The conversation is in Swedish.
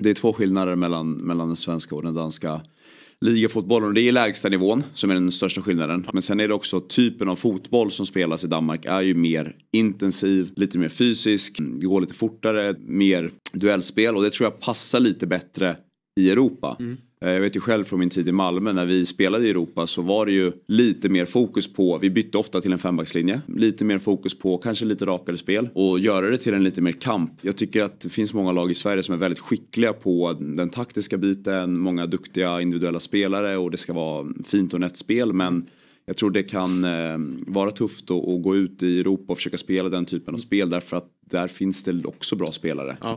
det är två skillnader mellan, mellan den svenska och den danska ligafotbollen. Det är lägsta nivån som är den största skillnaden. Men sen är det också typen av fotboll som spelas i Danmark är ju mer intensiv, lite mer fysisk, går lite fortare, mer duellspel och det tror jag passar lite bättre i Europa. Mm. Eh, jag vet ju själv från min tid i Malmö när vi spelade i Europa så var det ju lite mer fokus på, vi bytte ofta till en fembackslinje, lite mer fokus på kanske lite rakare spel och göra det till en lite mer kamp. Jag tycker att det finns många lag i Sverige som är väldigt skickliga på den taktiska biten, många duktiga individuella spelare och det ska vara fint och nätt spel men jag tror det kan eh, vara tufft att, gå ut i Europa och försöka spela den typen av spel därför att där finns det också bra spelare. Ja.